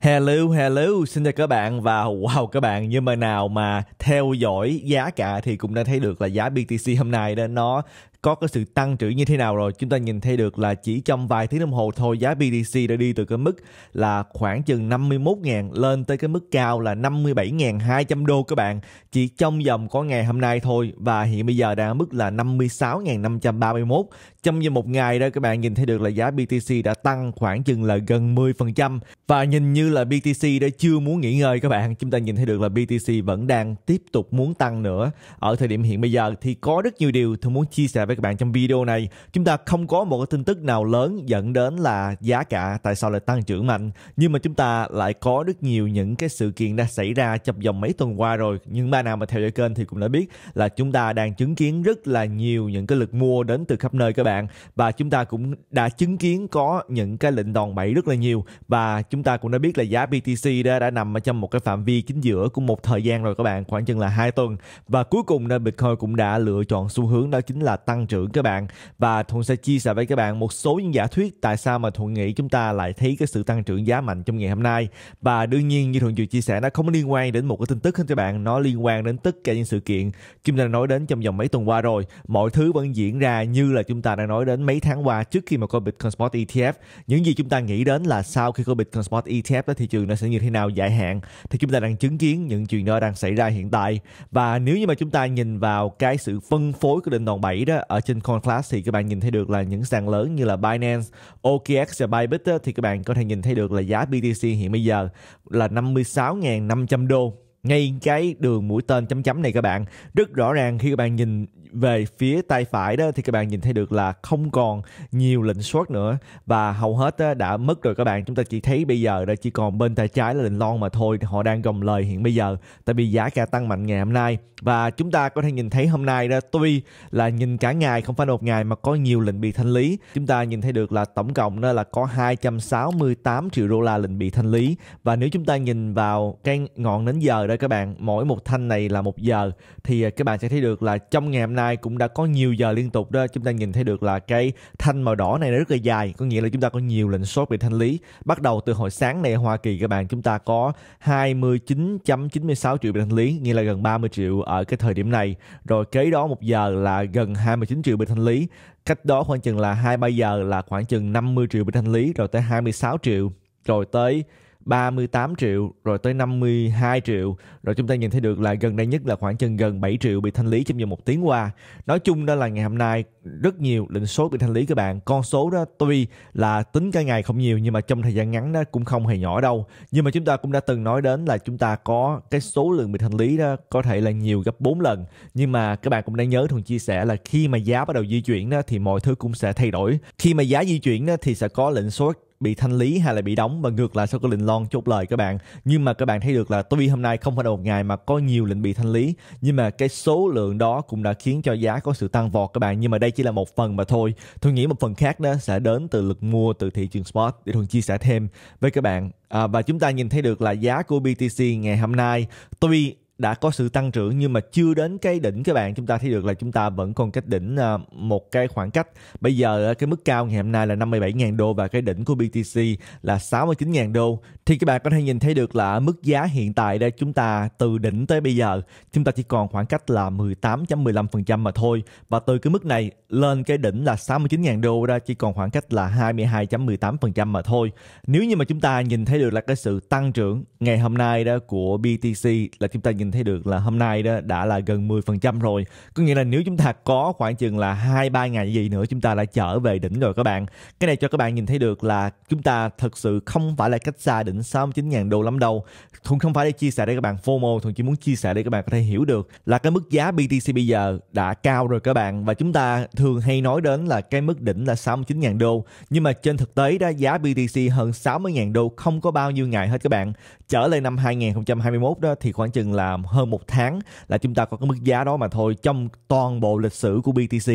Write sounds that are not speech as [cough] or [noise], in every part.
Hello, hello, xin chào các bạn và wow các bạn như mà nào mà theo dõi giá cả thì cũng đã thấy được là giá BTC hôm nay đó nó có cái sự tăng trưởng như thế nào rồi chúng ta nhìn thấy được là chỉ trong vài tiếng đồng hồ thôi giá BTC đã đi từ cái mức là khoảng chừng 51.000 lên tới cái mức cao là 57.200 đô các bạn chỉ trong vòng có ngày hôm nay thôi và hiện bây giờ đang ở mức là 56.531 trong vòng một ngày đó các bạn nhìn thấy được là giá BTC đã tăng khoảng chừng là gần 10% và nhìn như là BTC đã chưa muốn nghỉ ngơi các bạn chúng ta nhìn thấy được là BTC vẫn đang tiếp tục muốn tăng nữa ở thời điểm hiện bây giờ thì có rất nhiều điều tôi muốn chia sẻ với các bạn trong video này chúng ta không có một cái tin tức nào lớn dẫn đến là giá cả tại sao lại tăng trưởng mạnh nhưng mà chúng ta lại có rất nhiều những cái sự kiện đã xảy ra trong vòng mấy tuần qua rồi những ba nào mà theo dõi kênh thì cũng đã biết là chúng ta đang chứng kiến rất là nhiều những cái lực mua đến từ khắp nơi các bạn và chúng ta cũng đã chứng kiến có những cái lệnh đòn bẩy rất là nhiều và chúng ta cũng đã biết là giá BTC đã, đã nằm ở trong một cái phạm vi chính giữa của một thời gian rồi các bạn khoảng chừng là hai tuần và cuối cùng nên Bitcoin cũng đã lựa chọn xu hướng đó chính là tăng tăng trưởng các bạn và thuận sẽ chia sẻ với các bạn một số những giả thuyết tại sao mà thuận nghĩ chúng ta lại thấy cái sự tăng trưởng giá mạnh trong ngày hôm nay và đương nhiên như thuận vừa chia sẻ nó không liên quan đến một cái tin tức hết các bạn nó liên quan đến tất cả những sự kiện chúng ta đã nói đến trong vòng mấy tuần qua rồi mọi thứ vẫn diễn ra như là chúng ta đã nói đến mấy tháng qua trước khi mà có Bitcoin Spot ETF những gì chúng ta nghĩ đến là sau khi có Bitcoin Spot ETF đó thị trường nó sẽ như thế nào dài hạn thì chúng ta đang chứng kiến những chuyện đó đang xảy ra hiện tại và nếu như mà chúng ta nhìn vào cái sự phân phối của định đòn 7 đó ở trên Coin Class thì các bạn nhìn thấy được là những sàn lớn như là Binance, OKX và Bybit thì các bạn có thể nhìn thấy được là giá BTC hiện bây giờ là 56.500 đô ngay cái đường mũi tên chấm chấm này các bạn rất rõ ràng khi các bạn nhìn về phía tay phải đó thì các bạn nhìn thấy được là không còn nhiều lệnh short nữa và hầu hết đã mất rồi các bạn chúng ta chỉ thấy bây giờ đã chỉ còn bên tay trái là lệnh long mà thôi họ đang gồng lời hiện bây giờ tại vì giá cả tăng mạnh ngày hôm nay và chúng ta có thể nhìn thấy hôm nay đó tuy là nhìn cả ngày không phải một ngày mà có nhiều lệnh bị thanh lý chúng ta nhìn thấy được là tổng cộng đó là có 268 triệu đô la lệnh bị thanh lý và nếu chúng ta nhìn vào cái ngọn nến giờ đó các bạn mỗi một thanh này là một giờ thì à, các bạn sẽ thấy được là trong ngày hôm nay cũng đã có nhiều giờ liên tục đó chúng ta nhìn thấy được là cái thanh màu đỏ này nó rất là dài có nghĩa là chúng ta có nhiều lệnh sốt bị thanh lý bắt đầu từ hồi sáng nay ở Hoa Kỳ các bạn chúng ta có 29.96 triệu bị thanh lý nghĩa là gần 30 triệu ở cái thời điểm này rồi kế đó một giờ là gần 29 triệu bị thanh lý cách đó khoảng chừng là hai ba giờ là khoảng chừng 50 triệu bị thanh lý rồi tới 26 triệu rồi tới 38 triệu rồi tới 52 triệu rồi chúng ta nhìn thấy được là gần đây nhất là khoảng chừng gần 7 triệu bị thanh lý trong vòng một tiếng qua nói chung đó là ngày hôm nay rất nhiều lệnh số bị thanh lý các bạn con số đó tuy là tính cả ngày không nhiều nhưng mà trong thời gian ngắn đó cũng không hề nhỏ đâu nhưng mà chúng ta cũng đã từng nói đến là chúng ta có cái số lượng bị thanh lý đó có thể là nhiều gấp 4 lần nhưng mà các bạn cũng đã nhớ thường chia sẻ là khi mà giá bắt đầu di chuyển đó thì mọi thứ cũng sẽ thay đổi khi mà giá di chuyển đó thì sẽ có lệnh số bị thanh lý hay là bị đóng và ngược lại sau có lệnh lon chốt lời các bạn nhưng mà các bạn thấy được là tuy hôm nay không phải là một ngày mà có nhiều lệnh bị thanh lý nhưng mà cái số lượng đó cũng đã khiến cho giá có sự tăng vọt các bạn nhưng mà đây chỉ là một phần mà thôi tôi nghĩ một phần khác đó sẽ đến từ lực mua từ thị trường spot để thường chia sẻ thêm với các bạn à, và chúng ta nhìn thấy được là giá của BTC ngày hôm nay tuy đã có sự tăng trưởng nhưng mà chưa đến cái đỉnh các bạn chúng ta thấy được là chúng ta vẫn còn cách đỉnh à, một cái khoảng cách bây giờ à, cái mức cao ngày hôm nay là 57.000 đô và cái đỉnh của BTC là 69.000 đô thì các bạn có thể nhìn thấy được là mức giá hiện tại đây chúng ta từ đỉnh tới bây giờ chúng ta chỉ còn khoảng cách là 18.15% mà thôi và từ cái mức này lên cái đỉnh là 69.000 đô ra chỉ còn khoảng cách là 22.18% mà thôi nếu như mà chúng ta nhìn thấy được là cái sự tăng trưởng ngày hôm nay đó của BTC là chúng ta nhìn nhìn thấy được là hôm nay đó đã là gần 10% rồi. Có nghĩa là nếu chúng ta có khoảng chừng là 2 3 ngày gì nữa chúng ta đã trở về đỉnh rồi các bạn. Cái này cho các bạn nhìn thấy được là chúng ta thật sự không phải là cách xa đỉnh 69.000 đô lắm đâu. Thuận không phải để chia sẻ để các bạn FOMO, Thuận chỉ muốn chia sẻ để các bạn có thể hiểu được là cái mức giá BTC bây giờ đã cao rồi các bạn và chúng ta thường hay nói đến là cái mức đỉnh là 69.000 đô nhưng mà trên thực tế đó giá BTC hơn 60.000 đô không có bao nhiêu ngày hết các bạn. Trở lên năm 2021 đó thì khoảng chừng là tầm hơn một tháng là chúng ta có cái mức giá đó mà thôi trong toàn bộ lịch sử của BTC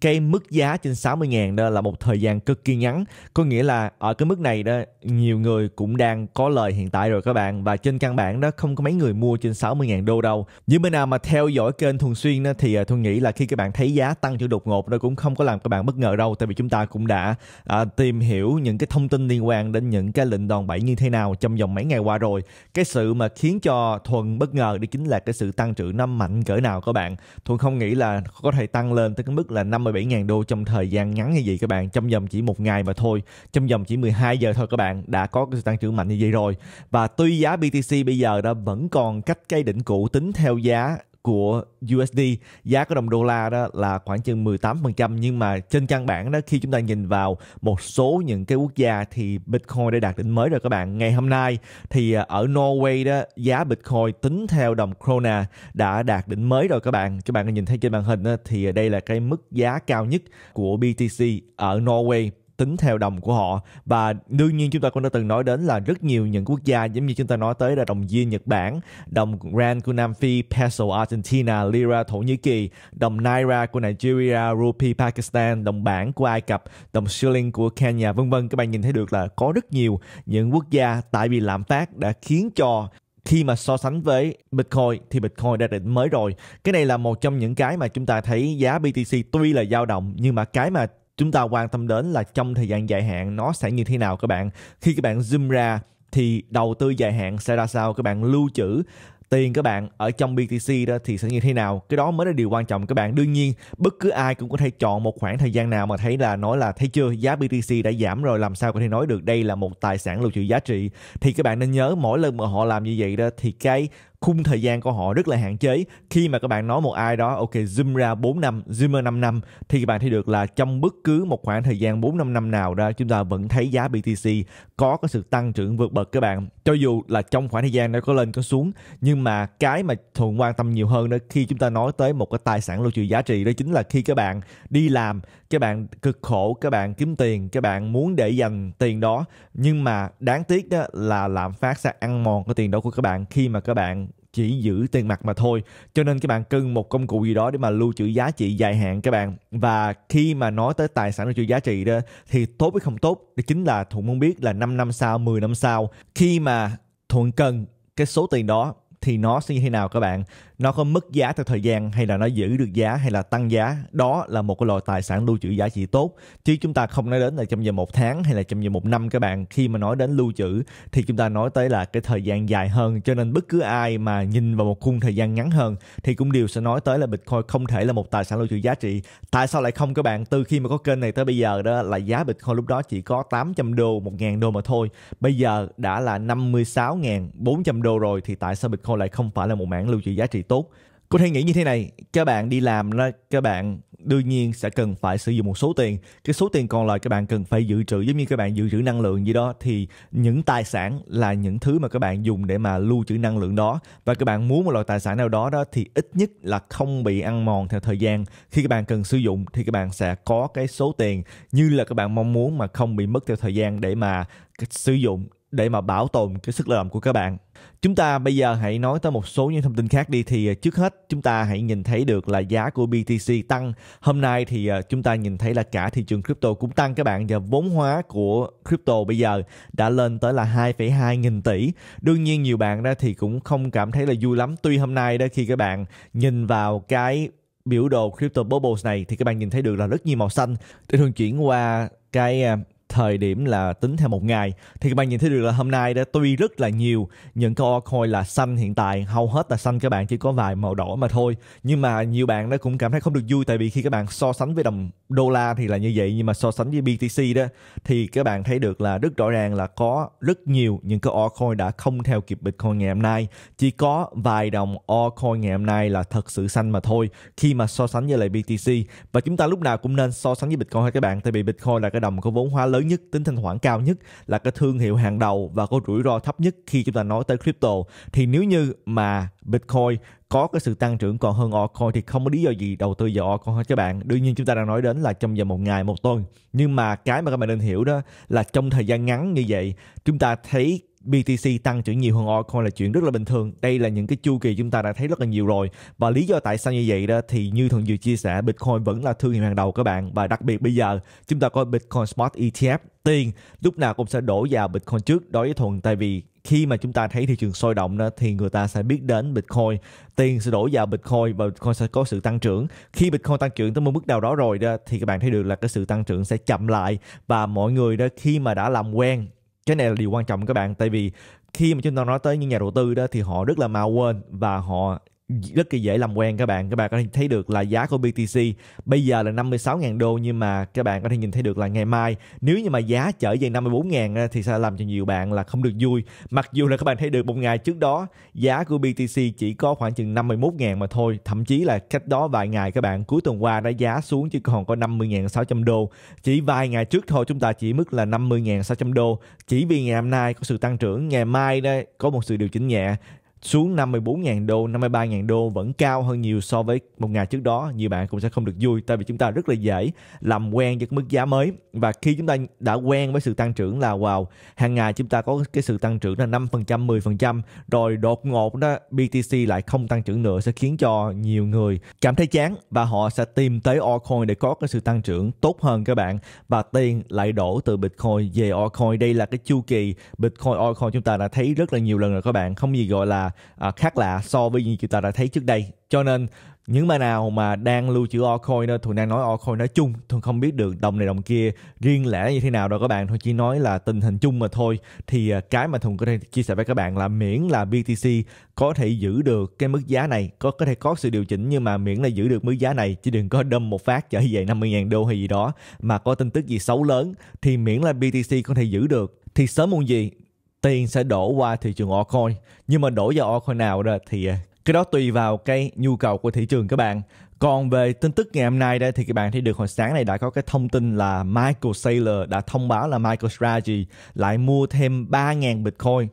cái mức giá trên 60 000 đó là một thời gian cực kỳ ngắn có nghĩa là ở cái mức này đó nhiều người cũng đang có lời hiện tại rồi các bạn và trên căn bản đó không có mấy người mua trên 60 000 đô đâu những bên nào mà theo dõi kênh thường xuyên đó thì à, tôi nghĩ là khi các bạn thấy giá tăng trưởng đột ngột nó cũng không có làm các bạn bất ngờ đâu tại vì chúng ta cũng đã à, tìm hiểu những cái thông tin liên quan đến những cái lệnh đòn bẩy như thế nào trong vòng mấy ngày qua rồi cái sự mà khiến cho thuận bất ngờ đi thì chính là cái sự tăng trưởng nó mạnh cỡ nào các bạn thuận không nghĩ là có thể tăng lên tới cái mức là 57.000 đô trong thời gian ngắn như vậy các bạn trong vòng chỉ một ngày mà thôi trong vòng chỉ 12 giờ thôi các bạn đã có cái sự tăng trưởng mạnh như vậy rồi và tuy giá BTC bây giờ đã vẫn còn cách cái đỉnh cũ tính theo giá của USD giá của đồng đô la đó là khoảng chừng 18% nhưng mà trên căn bản đó khi chúng ta nhìn vào một số những cái quốc gia thì Bitcoin đã đạt đỉnh mới rồi các bạn ngày hôm nay thì à, ở Norway đó giá Bitcoin tính theo đồng krona đã đạt đỉnh mới rồi các bạn các bạn nhìn thấy trên màn hình đó, thì đây là cái mức giá cao nhất của BTC ở Norway tính theo đồng của họ và đương nhiên chúng ta cũng đã từng nói đến là rất nhiều những quốc gia giống như chúng ta nói tới là đồng yên Nhật Bản, đồng rand của Nam Phi, peso Argentina, lira Thổ Nhĩ Kỳ, đồng naira của Nigeria, rupee Pakistan, đồng bảng của Ai Cập, đồng shilling của Kenya vân vân các bạn nhìn thấy được là có rất nhiều những quốc gia tại vì lạm phát đã khiến cho khi mà so sánh với Bitcoin thì Bitcoin đã định mới rồi. Cái này là một trong những cái mà chúng ta thấy giá BTC tuy là dao động nhưng mà cái mà chúng ta quan tâm đến là trong thời gian dài hạn nó sẽ như thế nào các bạn khi các bạn zoom ra thì đầu tư dài hạn sẽ ra sao các bạn lưu trữ tiền các bạn ở trong BTC đó thì sẽ như thế nào cái đó mới là điều quan trọng các bạn đương nhiên bất cứ ai cũng có thể chọn một khoảng thời gian nào mà thấy là nói là thấy chưa giá BTC đã giảm rồi làm sao có thể nói được đây là một tài sản lưu trữ giá trị thì các bạn nên nhớ mỗi lần mà họ làm như vậy đó thì cái khung thời gian của họ rất là hạn chế khi mà các bạn nói một ai đó ok zoom ra 4 năm zoom ra 5 năm thì các bạn thấy được là trong bất cứ một khoảng thời gian 4 5 năm nào đó chúng ta vẫn thấy giá BTC có cái sự tăng trưởng vượt bậc các bạn cho dù là trong khoảng thời gian nó có lên có xuống nhưng mà cái mà thuận quan tâm nhiều hơn đó khi chúng ta nói tới một cái tài sản lưu trữ giá trị đó chính là khi các bạn đi làm các bạn cực khổ các bạn kiếm tiền các bạn muốn để dành tiền đó nhưng mà đáng tiếc đó là lạm phát sẽ ăn mòn cái tiền đó của các bạn khi mà các bạn chỉ giữ tiền mặt mà thôi cho nên các bạn cần một công cụ gì đó để mà lưu trữ giá trị dài hạn các bạn và khi mà nói tới tài sản lưu trữ giá trị đó thì tốt với không tốt thì chính là thuận muốn biết là 5 năm sau 10 năm sau khi mà thuận cần cái số tiền đó thì nó sẽ như thế nào các bạn nó có mất giá theo thời gian hay là nó giữ được giá hay là tăng giá đó là một cái loại tài sản lưu trữ giá trị tốt chứ chúng ta không nói đến là trong vòng một tháng hay là trong vòng một năm các bạn khi mà nói đến lưu trữ thì chúng ta nói tới là cái thời gian dài hơn cho nên bất cứ ai mà nhìn vào một khung thời gian ngắn hơn thì cũng đều sẽ nói tới là bitcoin không thể là một tài sản lưu trữ giá trị tại sao lại không các bạn từ khi mà có kênh này tới bây giờ đó là giá bitcoin lúc đó chỉ có 800 đô 1.000 đô mà thôi bây giờ đã là 56.400 đô rồi thì tại sao bitcoin lại không phải là một mảng lưu trữ giá trị tốt Cô thể nghĩ như thế này, các bạn đi làm là các bạn đương nhiên sẽ cần phải sử dụng một số tiền. Cái số tiền còn lại các bạn cần phải dự trữ giống như các bạn dự trữ năng lượng gì đó thì những tài sản là những thứ mà các bạn dùng để mà lưu trữ năng lượng đó và các bạn muốn một loại tài sản nào đó đó thì ít nhất là không bị ăn mòn theo thời gian. Khi các bạn cần sử dụng thì các bạn sẽ có cái số tiền như là các bạn mong muốn mà không bị mất theo thời gian để mà sử dụng để mà bảo tồn cái sức lao động của các bạn. Chúng ta bây giờ hãy nói tới một số những thông tin khác đi thì ờ, trước hết chúng ta hãy nhìn thấy được là giá của BTC tăng. Hôm nay thì ờ, chúng ta nhìn thấy là cả thị trường crypto cũng tăng các bạn và vốn hóa của crypto bây giờ đã lên tới là 2,2 nghìn tỷ. Đương nhiên nhiều bạn đó thì cũng không cảm thấy là vui lắm. Tuy hôm nay đó khi các bạn nhìn vào cái biểu đồ crypto bubbles này thì các bạn nhìn thấy được là rất nhiều màu xanh để thường chuyển qua cái ờ, thời điểm là tính theo một ngày thì các bạn nhìn thấy được là hôm nay đã tuy rất là nhiều những cái altcoin là xanh hiện tại hầu hết là xanh các bạn chỉ có vài màu đỏ mà thôi nhưng mà nhiều bạn nó cũng cảm thấy không được vui tại vì khi các bạn so sánh với đồng đô la thì là như vậy nhưng mà so sánh với BTC đó thì các bạn thấy được là rất rõ ràng là có rất nhiều những cái altcoin đã không theo kịp Bitcoin ngày hôm nay chỉ có vài đồng altcoin ngày hôm nay là thật sự xanh mà thôi khi mà so sánh với lại BTC và chúng ta lúc nào cũng nên so sánh với Bitcoin hay các bạn tại vì Bitcoin là cái đồng có vốn hóa lớn nhất, tính thanh khoản cao nhất, là cái thương hiệu hàng đầu và có rủi ro thấp nhất khi chúng ta nói tới crypto. Thì nếu như mà Bitcoin có cái sự tăng trưởng còn hơn altcoin thì không có lý do gì đầu tư vào altcoin hết các bạn. Đương nhiên chúng ta đang nói đến là trong vòng một ngày, một tuần. Nhưng mà cái mà các bạn nên hiểu đó là trong thời gian ngắn như vậy, chúng ta thấy BTC tăng trưởng nhiều hơn altcoin là chuyện rất là bình thường. Đây là những cái chu kỳ chúng ta đã thấy rất là nhiều rồi. Và lý do tại sao như vậy đó thì như Thuận vừa chia sẻ, Bitcoin vẫn là thương hiệu hàng đầu các bạn. Và đặc biệt bây giờ chúng ta có Bitcoin Smart ETF. Tiền lúc nào cũng sẽ đổ vào Bitcoin trước đối với Thuận tại vì khi mà chúng ta thấy thị trường sôi động đó thì người ta sẽ biết đến Bitcoin, tiền sẽ đổ vào Bitcoin và Bitcoin sẽ có sự tăng trưởng. Khi Bitcoin tăng trưởng tới một mức nào đó rồi đó thì các bạn thấy được là cái sự tăng trưởng sẽ chậm lại và mọi người đó khi mà đã làm quen cái này là điều quan trọng các bạn tại vì khi mà chúng ta nói tới những nhà đầu tư đó thì họ rất là mau quên và họ rất là dễ làm quen các bạn các bạn có thể thấy được là giá của BTC bây giờ là 56.000 đô nhưng mà các bạn có thể nhìn thấy được là ngày mai nếu như mà giá trở về 54.000 thì sẽ làm cho nhiều bạn là không được vui mặc dù là các bạn thấy được một ngày trước đó giá của BTC chỉ có khoảng chừng 51.000 mà thôi thậm chí là cách đó vài ngày các bạn cuối tuần qua đã giá xuống chỉ còn có 50.600 đô chỉ vài ngày trước thôi chúng ta chỉ mức là 50.600 đô chỉ vì ngày hôm nay có sự tăng trưởng ngày mai đây có một sự điều chỉnh nhẹ xuống 54.000 đô, 53.000 đô vẫn cao hơn nhiều so với một ngày trước đó. Nhiều bạn cũng sẽ không được vui tại vì chúng ta rất là dễ làm quen với cái mức giá mới và khi chúng ta đã quen với sự tăng trưởng là wow, hàng ngày chúng ta có cái sự tăng trưởng là 5%, 10% rồi đột ngột đó BTC lại không tăng trưởng nữa sẽ khiến cho nhiều người cảm thấy chán và họ sẽ tìm tới altcoin để có cái sự tăng trưởng tốt hơn các bạn và tiền lại đổ từ Bitcoin về altcoin. Đây là cái chu kỳ Bitcoin altcoin chúng ta đã thấy rất là nhiều lần rồi các bạn. Không gì gọi là à, khác lạ so với như chúng ta đã thấy trước đây cho nên những mà nào mà đang lưu trữ altcoin đó, thường đang nói altcoin nói chung thường không biết được đồng này đồng kia riêng lẻ như thế nào đâu các bạn thôi chỉ nói là tình hình chung mà thôi thì à, cái mà thường có thể chia sẻ với các bạn là miễn là BTC có thể giữ được cái mức giá này có có thể có sự điều chỉnh nhưng mà miễn là giữ được mức giá này chứ đừng có đâm một phát trở về 50.000 đô hay gì đó mà có tin tức gì xấu lớn thì miễn là BTC có thể giữ được thì sớm muộn gì tiền sẽ đổ qua thị trường altcoin nhưng mà đổ vào altcoin nào đó thì à, cái đó tùy vào cái nhu cầu của thị trường các bạn còn về tin tức ngày hôm nay đây thì các bạn thấy được hồi sáng này đã có cái thông tin là Michael Saylor đã thông báo là MicroStrategy lại mua thêm 3.000 Bitcoin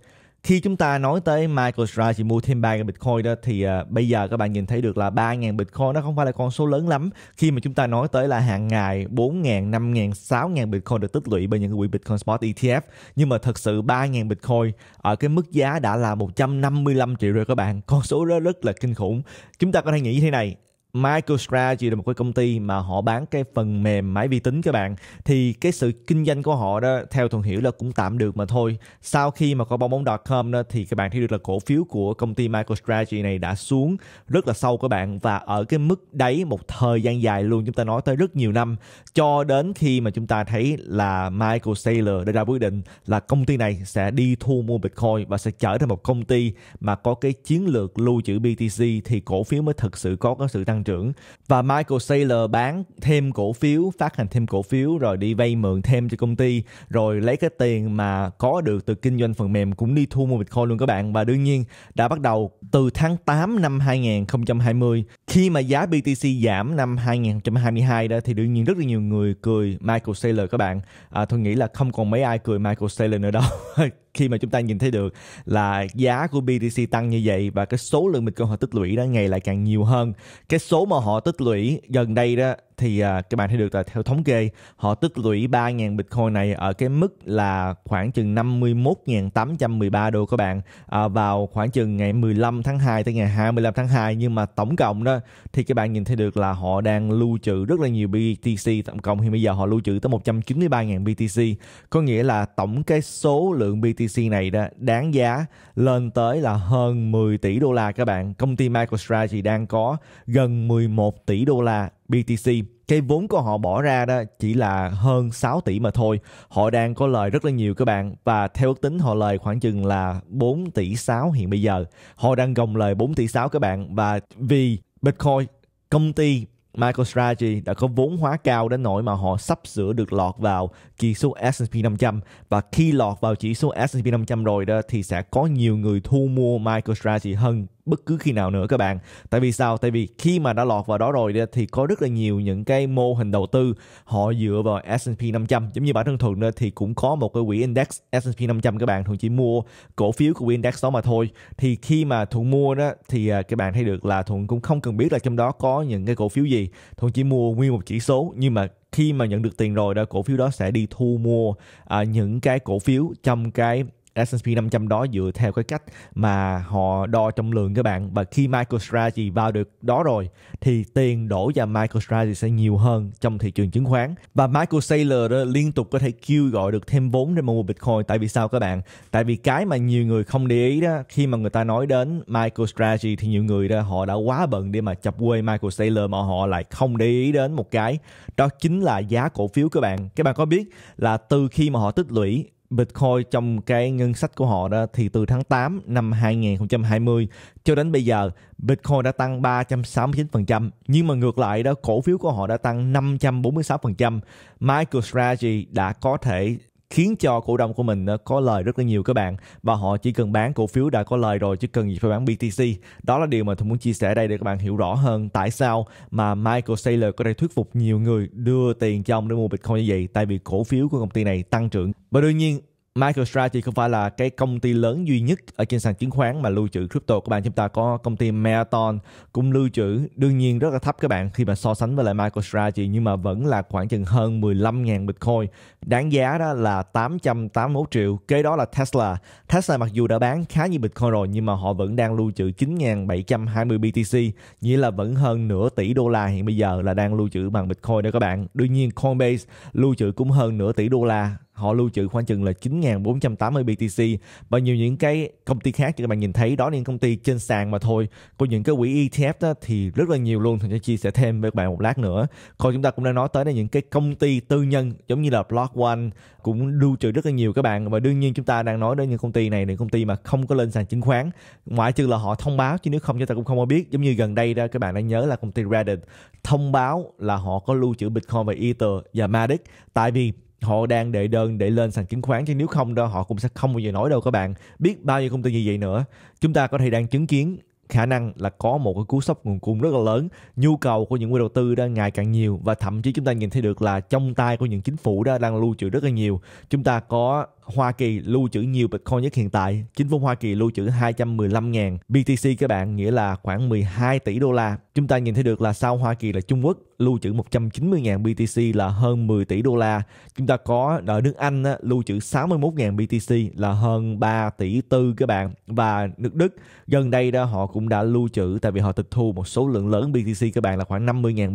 khi chúng ta nói tới Michael Strategy mua thêm 3 Bitcoin đó thì uh, bây giờ các bạn nhìn thấy được là 3.000 Bitcoin nó không phải là con số lớn lắm khi mà chúng ta nói tới là hàng ngày 4.000, 5.000, 6.000 Bitcoin được tích lũy bởi những quỹ Bitcoin Spot ETF nhưng mà thật sự 3.000 Bitcoin ở cái mức giá đã là 155 triệu rồi các bạn con số đó rất là kinh khủng chúng ta có thể nghĩ như thế này MicroStrategy là một cái công ty mà họ bán cái phần mềm máy vi tính các bạn thì cái sự kinh doanh của họ đó theo thuận hiểu là cũng tạm được mà thôi sau khi mà có bóng bóng.com đó thì các bạn thấy được là cổ phiếu của công ty MicroStrategy này đã xuống rất là sâu các bạn và ở cái mức đáy một thời gian dài luôn chúng ta nói tới rất nhiều năm cho đến khi mà chúng ta thấy là Michael Saylor đã ra quyết định là công ty này sẽ đi thu mua Bitcoin và sẽ trở thành một công ty mà có cái chiến lược lưu trữ BTC thì cổ phiếu mới thực sự có cái sự tăng trưởng và Michael Saylor bán thêm cổ phiếu phát hành thêm cổ phiếu rồi đi vay mượn thêm cho công ty rồi lấy cái tiền mà có được từ kinh doanh phần mềm cũng đi thu mua Bitcoin luôn các bạn và đương nhiên đã bắt đầu từ tháng 8 năm 2020 khi mà giá BTC giảm năm 2022 đó thì đương nhiên rất là nhiều người cười Michael Saylor các bạn à, tôi nghĩ là không còn mấy ai cười Michael Saylor nữa đâu [laughs] khi mà chúng ta nhìn thấy được là giá của BTC tăng như vậy và cái số lượng Bitcoin họ tích lũy đó ngày lại càng nhiều hơn cái số mà họ tích lũy gần đây đó thì à, các bạn thấy được là theo thống kê họ tích lũy 3.000 Bitcoin này ở cái mức là khoảng chừng 51.813 đô các bạn à, vào khoảng chừng ngày 15 tháng 2 tới ngày 25 tháng 2 nhưng mà tổng cộng đó thì các bạn nhìn thấy được là họ đang lưu trữ rất là nhiều BTC tổng cộng thì bây giờ họ lưu trữ tới 193.000 BTC có nghĩa là tổng cái số lượng BTC này đó đáng giá lên tới là hơn 10 tỷ đô la các bạn công ty MicroStrategy đang có gần 11 tỷ đô la BTC. Cái vốn của họ bỏ ra đó chỉ là hơn 6 tỷ mà thôi. Họ đang có lời rất là nhiều các bạn và theo ước tính họ lời khoảng chừng là 4 tỷ 6 hiện bây giờ. Họ đang gồng lời 4 tỷ 6 các bạn và vì Bitcoin công ty MicroStrategy đã có vốn hóa cao đến nỗi mà họ sắp sửa được lọt vào chỉ số S&P 500 và khi lọt vào chỉ số S&P 500 rồi đó thì sẽ có nhiều người thu mua MicroStrategy hơn bất cứ khi nào nữa các bạn tại vì sao tại vì khi mà đã lọt vào đó rồi thì có rất là nhiều những cái mô hình đầu tư họ dựa vào S&P 500 giống như bản thân thường thì cũng có một cái quỹ index S&P 500 các bạn thường chỉ mua cổ phiếu của quỹ index đó mà thôi thì khi mà thuận mua đó thì à, các bạn thấy được là thuận cũng không cần biết là trong đó có những cái cổ phiếu gì thuận chỉ mua nguyên một chỉ số nhưng mà khi mà nhận được tiền rồi đó cổ phiếu đó sẽ đi thu mua à, những cái cổ phiếu trong cái S&P 500 đó dựa theo cái cách mà họ đo trong lượng các bạn và khi MicroStrategy vào được đó rồi thì tiền đổ vào MicroStrategy sẽ nhiều hơn trong thị trường chứng khoán và Michael Saylor đó, liên tục có thể kêu gọi được thêm vốn để mà mua Bitcoin tại vì sao các bạn tại vì cái mà nhiều người không để ý đó khi mà người ta nói đến MicroStrategy thì nhiều người đó họ đã quá bận để mà chập quê Michael Saylor mà họ lại không để ý đến một cái đó chính là giá cổ phiếu các bạn các bạn có biết là từ khi mà họ tích lũy Bitcoin trong cái ngân sách của họ đó thì từ tháng 8 năm 2020 cho đến bây giờ Bitcoin đã tăng 369% nhưng mà ngược lại đó cổ phiếu của họ đã tăng 546%. MicroStrategy đã có thể khiến cho cổ đông của mình ờ, có lời rất là nhiều các bạn và họ chỉ cần bán cổ phiếu đã có lời rồi chứ cần gì phải bán BTC đó là điều mà tôi muốn chia sẻ đây để các bạn hiểu rõ hơn tại sao mà Michael Saylor có thể thuyết phục nhiều người đưa tiền cho ông để mua Bitcoin như vậy tại vì cổ phiếu của công ty này tăng trưởng và đương nhiên MicroStrategy không phải là cái công ty lớn duy nhất ở trên sàn chứng khoán mà lưu trữ crypto các bạn chúng ta có công ty Marathon cũng lưu trữ đương nhiên rất là thấp các bạn khi mà so sánh với lại MicroStrategy nhưng mà vẫn là khoảng chừng hơn 15.000 Bitcoin đáng giá đó là 881 triệu kế đó là Tesla Tesla mặc dù đã bán khá nhiều Bitcoin rồi nhưng mà họ vẫn đang lưu trữ 9.720 BTC nghĩa là vẫn hơn nửa tỷ đô la hiện bây giờ là đang lưu trữ bằng Bitcoin đó các bạn đương nhiên Coinbase lưu trữ cũng hơn nửa tỷ đô la họ lưu trữ khoảng chừng là 9.480 BTC và nhiều những cái công ty khác các bạn nhìn thấy đó là những công ty trên sàn mà thôi còn những cái quỹ ETF đó thì rất là nhiều luôn thì sẽ chia sẻ thêm với các bạn một lát nữa còn chúng ta cũng đang nói tới là những cái công ty tư nhân giống như là Block One cũng lưu trữ rất là nhiều các bạn và đương nhiên chúng ta đang nói đến những công ty này những công ty mà không có lên sàn chứng khoán ngoại trừ là họ thông báo chứ nếu không chúng ta cũng không có biết giống như gần đây đó các bạn đã nhớ là công ty Reddit thông báo là họ có lưu trữ Bitcoin và Ether và Matic tại vì họ đang đệ đơn để lên sàn chứng khoán chứ nếu không đó họ cũng sẽ không bao giờ nói đâu các bạn biết bao nhiêu công ty như vậy nữa chúng ta có thể đang chứng kiến khả năng là có một cái cú sốc nguồn cung rất là lớn nhu cầu của những quỹ đầu tư đang ngày càng nhiều và thậm chí chúng ta nhìn thấy được là trong tay của những chính phủ đó đang lưu trữ rất là nhiều chúng ta có Hoa Kỳ lưu trữ nhiều Bitcoin nhất hiện tại. Chính phủ Hoa Kỳ lưu trữ 215.000 BTC các bạn, nghĩa là khoảng 12 tỷ đô la. Chúng ta nhìn thấy được là sau Hoa Kỳ là Trung Quốc lưu trữ 190.000 BTC là hơn 10 tỷ đô la. Chúng ta có ở nước Anh á, lưu trữ 61.000 BTC là hơn 3 tỷ tư các bạn. Và nước Đức gần đây đó họ cũng đã lưu trữ tại vì họ tịch thu một số lượng lớn BTC các bạn là khoảng 50.000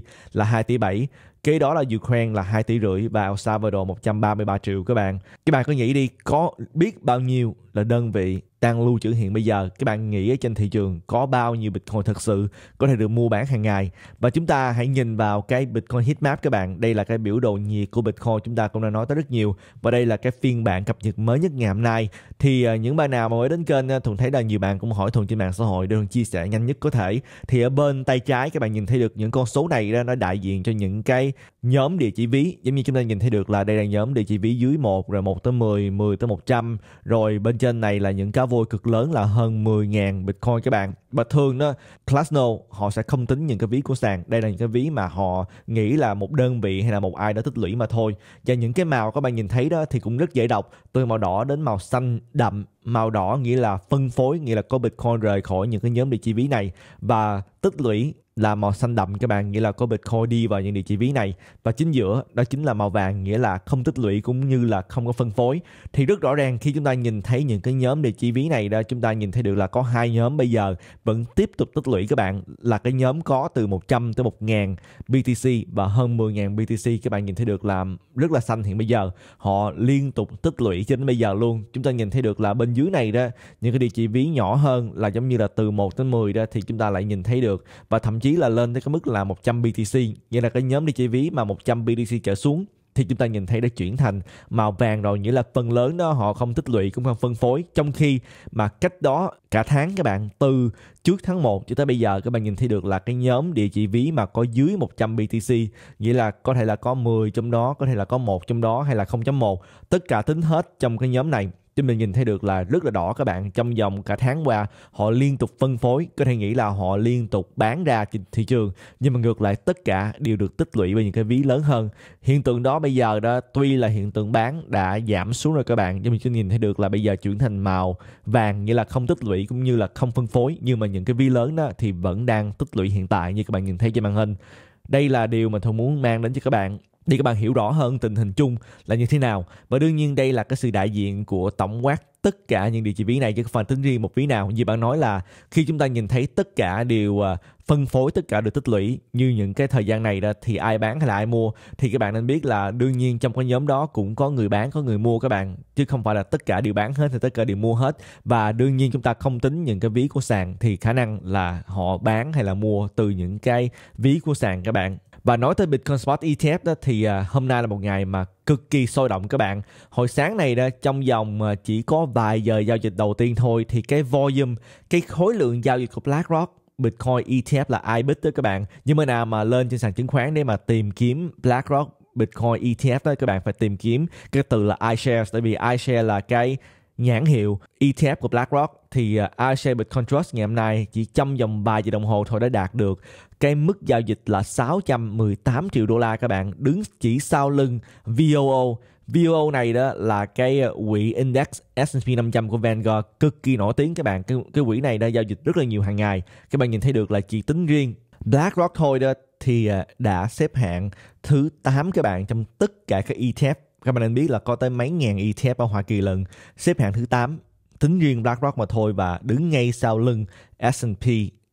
BTC là 2 tỷ 7 kế đó là Ukraine là 2 tỷ rưỡi và El Salvador 133 triệu các bạn các bạn có nghĩ đi có biết bao nhiêu là đơn vị đang lưu trữ hiện bây giờ các bạn nghĩ ở trên thị trường có bao nhiêu bitcoin thật sự có thể được mua bán hàng ngày và chúng ta hãy nhìn vào cái bitcoin map các bạn đây là cái biểu đồ nhiệt của bitcoin chúng ta cũng đã nói tới rất nhiều và đây là cái phiên bản cập nhật mới nhất ngày hôm nay thì ờ, những bạn nào mà mới đến kênh ờ, thường thấy là nhiều bạn cũng hỏi thường trên mạng xã hội để thường chia sẻ nhanh nhất có thể thì ở bên tay trái các bạn nhìn thấy được những con số này ra nó đại diện cho những cái nhóm địa chỉ ví giống như chúng ta nhìn thấy được là đây là nhóm địa chỉ ví dưới một rồi một tới 10, 10 tới 100 rồi bên trên này là những cái vui cực lớn là hơn 10.000 Bitcoin các bạn và thường đó Classno họ sẽ không tính những cái ví của sàn đây là những cái ví mà họ nghĩ là một đơn vị hay là một ai đã tích lũy mà thôi và những cái màu các bạn nhìn thấy đó thì cũng rất dễ đọc từ màu đỏ đến màu xanh đậm màu đỏ nghĩa là phân phối nghĩa là có Bitcoin rời khỏi những cái nhóm địa chỉ ví này và tích lũy là màu xanh đậm các bạn nghĩa là có Bitcoin đi vào những địa chỉ ví này và chính giữa đó chính là màu vàng nghĩa là không tích lũy cũng như là không có phân phối thì rất rõ ràng khi chúng ta nhìn thấy những cái nhóm địa chỉ ví này đó chúng ta nhìn thấy được là có hai nhóm bây giờ vẫn tiếp tục tích lũy các bạn là cái nhóm có từ 100 tới 1000 BTC và hơn 10.000 BTC các bạn nhìn thấy được là rất là xanh hiện bây giờ họ liên tục tích lũy cho đến bây giờ luôn chúng ta nhìn thấy được là bên dưới này đó những cái địa chỉ ví nhỏ hơn là giống như là từ 1 đến 10 đó thì chúng ta lại nhìn thấy được và thậm chí là lên tới cái mức là 100 BTC nghĩa là cái nhóm địa chỉ ví mà 100 BTC trở xuống thì chúng ta nhìn thấy đã chuyển thành màu vàng rồi nghĩa là phần lớn đó họ không tích lũy cũng không phân phối trong khi mà cách đó cả tháng các bạn từ trước tháng 1 cho tới bây giờ các bạn nhìn thấy được là cái nhóm địa chỉ ví mà có dưới 100 BTC nghĩa là có thể là có 10 trong đó có thể là có một trong đó hay là 0.1 tất cả tính hết trong cái nhóm này thì mình nhìn thấy được là rất là đỏ các bạn trong vòng cả tháng qua họ liên tục phân phối có thể nghĩ là họ liên tục bán ra trên thị trường nhưng mà ngược lại tất cả đều được tích lũy bởi những cái ví lớn hơn hiện tượng đó bây giờ đó tuy là hiện tượng bán đã giảm xuống rồi các bạn nhưng mình chưa nhìn thấy được là bây giờ chuyển thành màu vàng như là không tích lũy cũng như là không phân phối nhưng mà những cái ví lớn đó thì vẫn đang tích lũy hiện tại như các bạn nhìn thấy trên màn hình đây là điều mà tôi muốn mang đến cho các bạn để các bạn hiểu rõ hơn tình hình chung là như thế nào và đương nhiên đây là cái sự đại diện của tổng quát tất cả những địa chỉ ví này chứ không phải tính riêng một ví nào như bạn nói là khi chúng ta nhìn thấy tất cả đều à, phân phối tất cả được tích lũy như những cái thời gian này đó thì ai bán hay là ai mua thì các bạn nên biết là đương nhiên trong cái nhóm đó cũng có người bán có người mua các bạn chứ không phải là tất cả đều bán hết thì tất cả đều mua hết và đương nhiên chúng ta không tính những cái ví của sàn thì khả năng là họ bán hay là mua từ những cái ví của sàn các bạn và nói tới Bitcoin Spot ETF đó thì à, hôm nay là một ngày mà cực kỳ sôi động các bạn. Hồi sáng này đó trong vòng à, chỉ có vài giờ giao dịch đầu tiên thôi thì cái volume, cái khối lượng giao dịch của BlackRock Bitcoin ETF là IBIT đó các bạn. Nhưng mà nào mà lên trên sàn chứng khoán để mà tìm kiếm BlackRock Bitcoin ETF đó các bạn phải tìm kiếm cái từ là iShares tại vì iShares là cái nhãn hiệu ETF của BlackRock thì iShares à, Bitcoin Trust ngày hôm nay chỉ trong vòng 3 giờ đồng hồ thôi đã đạt được cái mức giao dịch là 618 triệu đô la các bạn đứng chỉ sau lưng VOO VOO này đó là cái quỹ index S&P 500 của Vanguard cực kỳ nổi tiếng các bạn cái, cái quỹ này đã giao dịch rất là nhiều hàng ngày các bạn nhìn thấy được là chỉ tính riêng BlackRock thôi đó thì à, đã xếp hạng thứ 8 các bạn trong tất cả các ETF các bạn nên biết là có tới mấy ngàn ETF ở Hoa Kỳ lần xếp hạng thứ 8 tính riêng BlackRock mà thôi và đứng ngay sau lưng S&P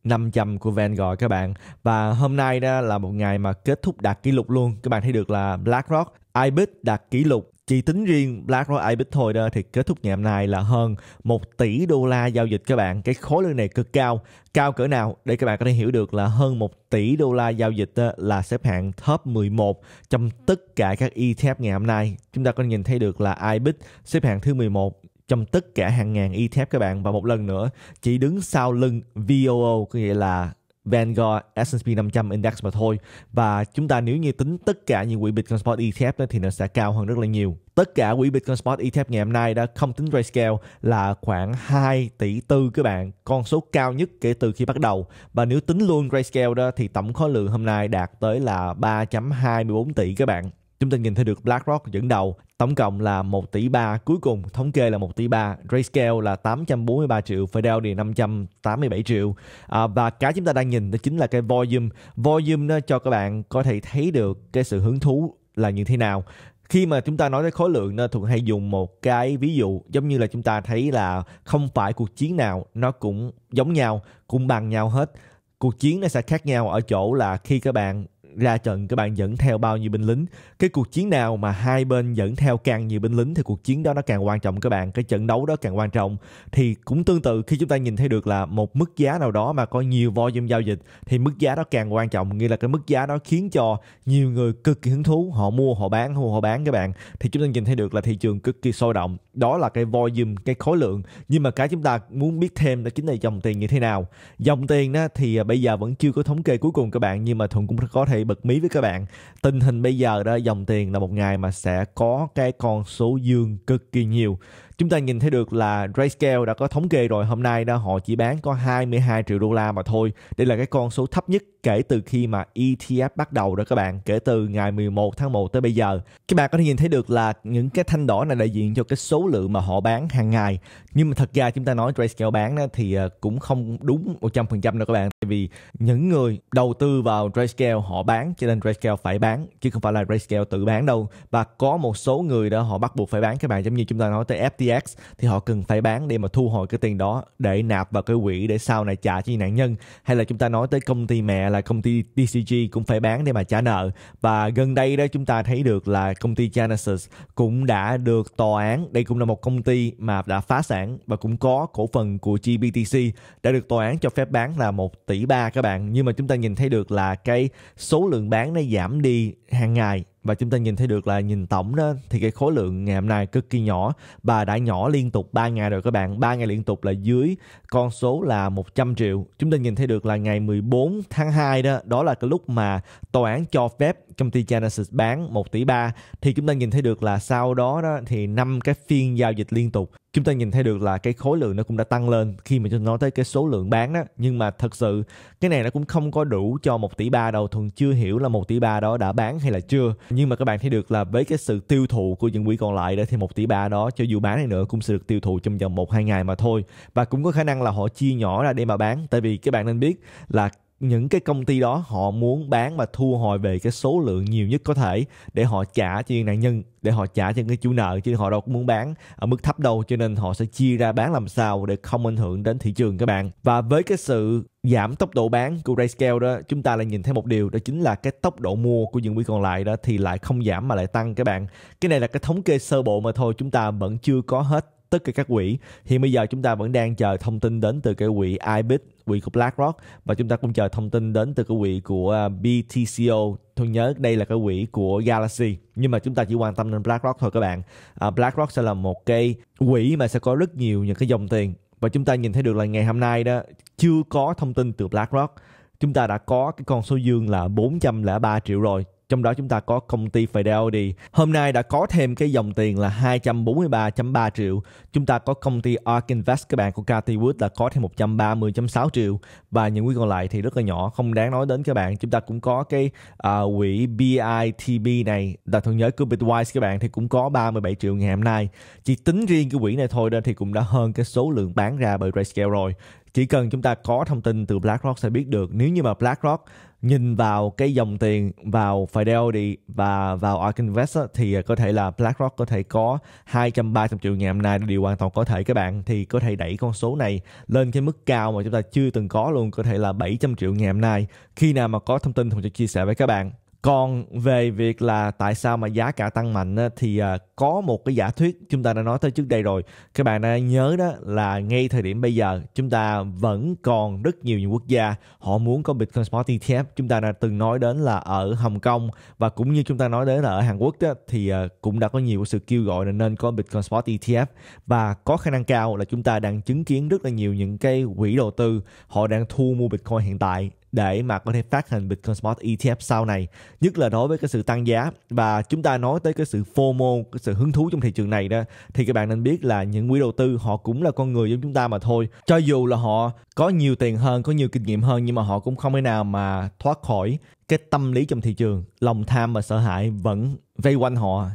500 của Vanguard các bạn và hôm nay đó là một ngày mà kết thúc đạt kỷ lục luôn các bạn thấy được là BlackRock IBIT đạt kỷ lục chỉ tính riêng BlackRock iBitcoin thì kết thúc ngày hôm nay là hơn 1 tỷ đô la giao dịch các bạn. Cái khối lượng này cực cao. Cao cỡ nào? Để các bạn có thể hiểu được là hơn 1 tỷ đô la giao dịch là xếp hạng top 11 trong tất cả các ETF ngày hôm nay. Chúng ta có nhìn thấy được là iBit xếp hạng thứ 11 trong tất cả hàng ngàn ETF các bạn và một lần nữa chỉ đứng sau lưng VOO có nghĩa là Vanguard S&P 500 Index mà thôi. Và chúng ta nếu như tính tất cả những quỹ Bitcoin Spot ETF đó, thì nó sẽ cao hơn rất là nhiều. Tất cả quỹ Bitcoin Spot ETF ngày hôm nay đã không tính Grayscale là khoảng 2 tỷ tư các bạn, con số cao nhất kể từ khi bắt đầu. Và nếu tính luôn Grayscale đó thì tổng khối lượng hôm nay đạt tới là 3.24 tỷ các bạn. Chúng ta nhìn thấy được BlackRock dẫn đầu, tổng cộng là 1 tỷ 3, cuối cùng thống kê là 1 tỷ 3, Grayscale là 843 triệu, Fidelity 587 triệu. À, và cái chúng ta đang nhìn đó chính là cái volume. Volume đó cho các bạn có thể thấy được cái sự hứng thú là như thế nào khi mà chúng ta nói tới khối lượng nên thuận hay dùng một cái ví dụ giống như là chúng ta thấy là không phải cuộc chiến nào nó cũng giống nhau cũng bằng nhau hết cuộc chiến nó sẽ khác nhau ở chỗ là khi các bạn ra trận các bạn dẫn theo bao nhiêu binh lính cái cuộc chiến nào mà hai bên dẫn theo càng nhiều binh lính thì cuộc chiến đó nó càng quan trọng các bạn cái trận đấu đó càng quan trọng thì cũng tương tự khi chúng ta nhìn thấy được là một mức giá nào đó mà có nhiều volume giao dịch thì mức giá đó càng quan trọng nghĩa là cái mức giá đó khiến cho nhiều người cực kỳ hứng thú họ mua họ bán mua họ bán các bạn thì chúng ta nhìn thấy được là thị trường cực kỳ sôi động đó là cái volume cái khối lượng nhưng mà cái chúng ta muốn biết thêm đó chính là dòng tiền như thế nào dòng tiền đó thì bây giờ vẫn chưa có thống kê cuối cùng các bạn nhưng mà thuận cũng có thể bật mí với các bạn tình hình bây giờ đó dòng tiền là một ngày mà sẽ có cái con số dương cực kỳ nhiều chúng ta nhìn thấy được là Grayscale đã có thống kê rồi hôm nay đó họ chỉ bán có 22 triệu đô la mà thôi. Đây là cái con số thấp nhất kể từ khi mà ETF bắt đầu đó các bạn, kể từ ngày 11 tháng 1 tới bây giờ. Các bạn có thể nhìn thấy được là những cái thanh đỏ này đại diện cho cái số lượng mà họ bán hàng ngày. Nhưng mà thật ra chúng ta nói Grayscale bán đó thì ờ, cũng không đúng 100% đâu các bạn. vì những người đầu tư vào Grayscale họ bán cho nên Grayscale phải bán chứ không phải là Grayscale tự bán đâu. Và có một số người đó họ bắt buộc phải bán các bạn giống như chúng ta nói tới FTX DX thì họ cần phải bán để mà thu hồi cái tiền đó để nạp vào cái quỹ để sau này trả cho nạn nhân hay là chúng ta nói tới công ty mẹ là công ty DCG cũng phải bán để mà trả nợ và gần đây đó chúng ta thấy được là công ty Genesis cũng đã được tòa án đây cũng là một công ty mà đã phá sản và cũng có cổ phần của GBTC đã được tòa án cho phép bán là 1 tỷ ba các bạn nhưng mà chúng ta nhìn thấy được là cái số lượng bán nó giảm đi hàng ngày và chúng ta nhìn thấy được là nhìn tổng đó thì cái khối lượng ngày hôm nay cực kỳ nhỏ và đã nhỏ liên tục 3 ngày rồi các bạn 3 ngày liên tục là dưới con số là 100 triệu chúng ta nhìn thấy được là ngày 14 tháng 2 đó đó là cái lúc mà tòa án cho phép công ty Genesis bán 1 tỷ 3 thì chúng ta nhìn thấy được là sau đó đó thì năm cái phiên giao dịch liên tục chúng ta nhìn thấy được là cái khối lượng nó cũng đã tăng lên khi mà chúng ta nói tới cái số lượng bán đó nhưng mà thật sự cái này nó cũng không có đủ cho một tỷ ba đâu thường chưa hiểu là một tỷ ba đó đã bán hay là chưa nhưng mà các bạn thấy được là với cái sự tiêu thụ của những quỹ còn lại đó thì một tỷ ba đó cho dù bán hay nữa cũng sẽ được tiêu thụ trong vòng một hai ngày mà thôi và cũng có khả năng là họ chia nhỏ ra để mà bán tại vì các bạn nên biết là những cái công ty đó họ muốn bán và thu hồi về cái số lượng nhiều nhất có thể để họ trả cho nạn nhân để họ trả cho cái chủ nợ chứ họ đâu có muốn bán ở mức thấp đâu cho nên họ sẽ chia ra bán làm sao để không ảnh hưởng đến thị trường các bạn và với cái sự giảm tốc độ bán của Grayscale đó chúng ta lại nhìn thấy một điều đó chính là cái tốc độ mua của những quỹ còn lại đó thì lại không giảm mà lại tăng các bạn cái này là cái thống kê sơ bộ mà thôi chúng ta vẫn chưa có hết tất cả các quỹ hiện bây giờ chúng ta vẫn đang chờ thông tin đến từ cái quỹ IBIT quỹ của BlackRock và chúng ta cũng chờ thông tin đến từ cái quỹ của à, BTCO tôi nhớ đây là cái quỹ của Galaxy nhưng mà chúng ta chỉ quan tâm đến BlackRock thôi các bạn à, BlackRock sẽ là một cái quỹ mà sẽ có rất nhiều những cái dòng tiền và chúng ta nhìn thấy được là ngày hôm nay đó chưa có thông tin từ BlackRock chúng ta đã có cái con số dương là 403 triệu rồi trong đó chúng ta có công ty Fidelity. Hôm nay đã có thêm cái dòng tiền là 243.3 triệu. Chúng ta có công ty Ark Invest các bạn của Cathy Wood là có thêm 130.6 triệu và những quỹ còn lại thì rất là nhỏ, không đáng nói đến các bạn. Chúng ta cũng có cái uh, quỹ BITB này là thuận nhớ của Bitwise các bạn thì cũng có 37 triệu ngày hôm nay. Chỉ tính riêng cái quỹ này thôi nên thì cũng đã hơn cái số lượng bán ra bởi Grayscale rồi chỉ cần chúng ta có thông tin từ BlackRock sẽ biết được nếu như mà BlackRock nhìn vào cái dòng tiền vào Fidelity và vào ARK Invest á, thì à, có thể là BlackRock có thể có 200 300 triệu ngày hôm nay điều hoàn toàn có thể các bạn thì có thể đẩy con số này lên cái mức cao mà chúng ta chưa từng có luôn có thể là 700 triệu ngày hôm nay khi nào mà có thông tin thì sẽ chia sẻ với các bạn còn về việc là tại sao mà giá cả tăng mạnh thì à, có một cái giả thuyết chúng ta đã nói tới trước đây rồi các bạn đã nhớ đó là ngay thời điểm bây giờ chúng ta vẫn còn rất nhiều những quốc gia họ muốn có bitcoin spot ETF chúng ta đã từng nói đến là ở Hồng Kông và cũng như chúng ta nói đến là ở Hàn Quốc đó, thì à, cũng đã có nhiều sự kêu gọi là nên có bitcoin spot ETF và có khả năng cao là chúng ta đang chứng kiến rất là nhiều những cái quỹ đầu tư họ đang thu mua bitcoin hiện tại để mà có thể phát hành Bitcoin Spot ETF sau này nhất là đối với cái sự tăng giá và chúng ta nói tới cái sự FOMO cái sự hứng thú trong thị trường này đó thì các bạn nên biết là những quỹ đầu tư họ cũng là con người giống chúng ta mà thôi cho dù là họ có nhiều tiền hơn có nhiều kinh nghiệm hơn nhưng mà họ cũng không thể nào mà thoát khỏi cái tâm lý trong thị trường lòng tham và sợ hãi vẫn vây quanh họ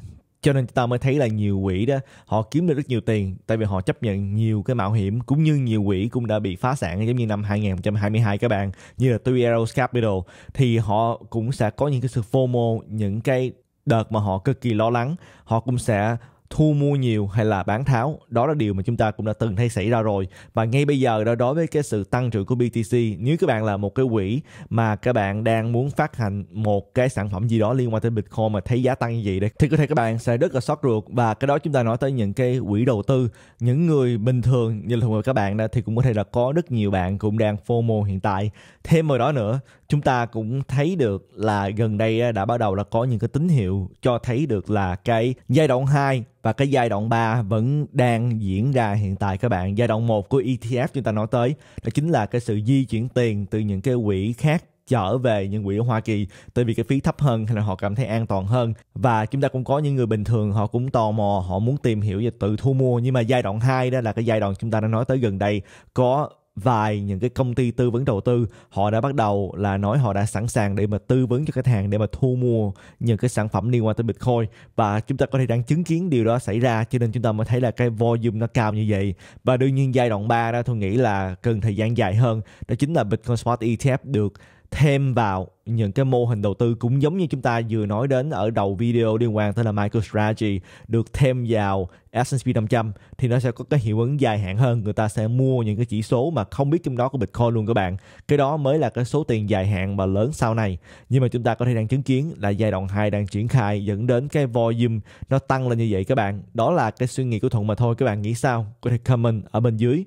cho nên chúng ta mới thấy là nhiều quỹ đó họ kiếm được rất nhiều tiền tại vì họ chấp nhận nhiều cái mạo hiểm cũng như nhiều quỹ cũng đã bị phá sản giống như năm 2022 các bạn như là Three Arrows Capital thì họ cũng sẽ có những cái sự FOMO những cái đợt mà họ cực kỳ lo lắng họ cũng sẽ thu mua nhiều hay là bán tháo đó là điều mà chúng ta cũng đã từng thấy xảy ra rồi và ngay bây giờ đó đối với cái sự tăng trưởng của BTC nếu các bạn là một cái quỹ mà các bạn đang muốn phát hành một cái sản phẩm gì đó liên quan tới Bitcoin mà thấy giá tăng như vậy đấy thì có thể các bạn sẽ rất là sót ruột và cái đó chúng ta nói tới những cái quỹ đầu tư những người bình thường như là các bạn đó thì cũng có thể là có rất nhiều bạn cũng đang FOMO hiện tại thêm vào đó nữa chúng ta cũng thấy được là gần đây đã bắt đầu là có những cái tín hiệu cho thấy được là cái giai đoạn 2 và cái giai đoạn 3 vẫn đang diễn ra hiện tại các bạn. Giai đoạn 1 của ETF chúng ta nói tới đó chính là cái sự di chuyển tiền từ những cái quỹ khác trở về những quỹ ở Hoa Kỳ tại vì cái phí thấp hơn hay là họ cảm thấy an toàn hơn và chúng ta cũng có những người bình thường họ cũng tò mò họ muốn tìm hiểu và tự thu mua nhưng mà giai đoạn 2 đó là cái giai đoạn chúng ta đã nói tới gần đây có vài những cái công ty tư vấn đầu tư họ đã bắt đầu là nói họ đã sẵn sàng để mà tư vấn cho khách hàng để mà thu mua những cái sản phẩm liên quan tới Bitcoin và chúng ta có thể đang chứng kiến điều đó xảy ra cho nên chúng ta mới thấy là cái volume nó cao như vậy và đương nhiên giai đoạn 3 đó tôi nghĩ là cần thời gian dài hơn đó chính là Bitcoin Spot ETF được thêm vào những cái mô hình đầu tư cũng giống như chúng ta vừa nói đến ở đầu video liên quan tới là MicroStrategy được thêm vào S&P 500 thì nó sẽ có cái hiệu ứng dài hạn hơn người ta sẽ mua những cái chỉ số mà không biết trong đó có Bitcoin luôn các bạn cái đó mới là cái số tiền dài hạn và lớn sau này nhưng mà chúng ta có thể đang chứng kiến là giai đoạn 2 đang triển khai dẫn đến cái volume nó tăng lên như vậy các bạn đó là cái suy nghĩ của Thuận mà thôi các bạn nghĩ sao có thể comment ở bên dưới